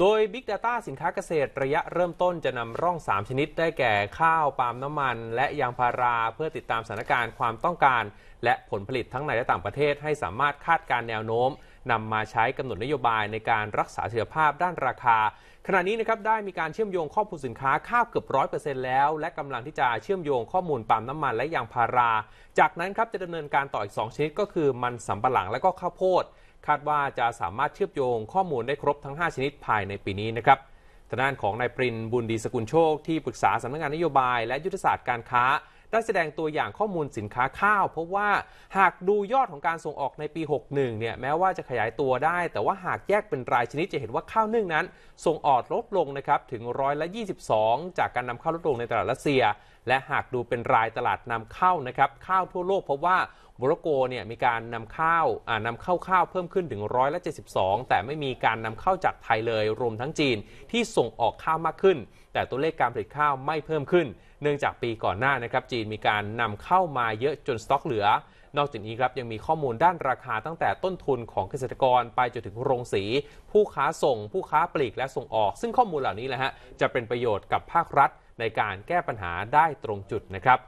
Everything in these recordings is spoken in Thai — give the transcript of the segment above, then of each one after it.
โดย Big Data สินค้าเกษตรระยะเริ่มต้นจะนำร่อง 3 ชนิดได้แก่ข้าว ปาล์มน้ำมันและยางพารา เพื่อติดตามสถานการณ์ความต้องการ และผลผลิตทั้งในและต่างประเทศให้สามารถคาดการแนวโน้มนำมาใช้กำหนดนโยบายในการรักษาเสถียรภาพด้านราคา ขณะนี้นะครับได้มีการเชื่อมโยงข้อมูลสินค้าข้าวเกือบร้อยเปอร์เซ็นต์แล้วและกำลังที่จะเชื่อมโยงข้อมูลปาล์มน้ำมันและยางพารา จากนั้นครับจะดำเนินการต่ออีก 2ชนิดก็คือมันสำปะหลังและก็ข้าวโพดคาดว่าจะสามารถเชื่อมโยงข้อมูลได้ครบทั้ง 5 ชนิดภายในปีนี้นะครับทางด้านของนายปรินบุญดีสกุลโชค ที่ปรึกษาสำนักงานนโยบายและยุทธศาสตร์การค้า ได้แสดงตัวอย่างข้อมูลสินค้าข้าวเพราะว่าหากดูยอดของการส่งออกในปี 61เนี่ยแม้ว่าจะขยายตัวได้ แต่ว่าหากแยกเป็นรายชนิดจะเห็นว่าข้าวนึ่งนั้น ส่งออกลดลงนะครับถึงร้อยละ22 จากการนำเข้าลดลงในตลาดรัสเซีย และหากดูเป็นรายตลาดนำเข้านะครับข้าวทั่วโลกพบว่าโมร็อกโกเนี่ยมีการนำข้าวนำเข้าข้าวเพิ่มขึ้นถึงร้อยละ72 แต่ไม่มีการนำเข้าจากไทยเลยรวมทั้งจีนที่ส่งออกข้าวมากขึ้นแต่ตัวเลขการผลิตข้าวไม่เพิ่มขึ้น เนื่องจากปีก่อนหน้านะครับจีนมีการนำเข้ามาเยอะจนสต็อกเหลือ นอกจากนี้ครับยังมีข้อมูลด้านราคาตั้งแต่ต้นทุนของเกษตรกรไปจนถึงโรงสี ผู้ค้าส่งผู้ค้าปลีกและส่งออกซึ่งข้อมูลเหล่านี้แหละฮะจะเป็นประโยชน์กับภาครัฐในการแก้ปัญหาได้ตรงจุดนะครับ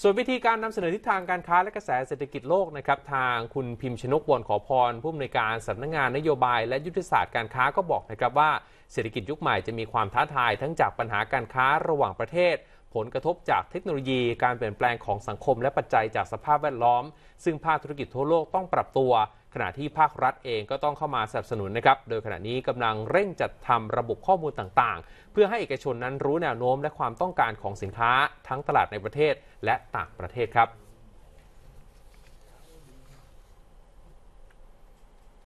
ส่วนวิธีการนำเสนอทิศทางการค้าและกระแสเศรษฐกิจโลกนะครับทางคุณพิมพ์ชนกวรขอพร ผู้อำนวยการสานักงงาน นโยบายและยุทธศาสตร์การค้าก็บอกนะครับว่า เศรษฐกิจยุคใหม่จะมีความท้าทายทั้งจากปัญหาการค้าระหว่างประเทศผลกระทบจากเทคโนโลยีการเปลี่ยนแปลงของสังคมและปัจจัยจากสภาพแวดล้อม ซึ่งภาคธุรกิจทั่วโลกต้องปรับตัว ขณะที่ภาครัฐเองก็ต้องเข้ามาสนับสนุนนะครับ โดยขณะนี้กำลังเร่งจัดทำระบบข้อมูลต่าง ๆ เพื่อให้เอกชนนั้นรู้แนวโน้ม และความต้องการของสินค้าทั้งตลาดในประเทศและต่างประเทศครับ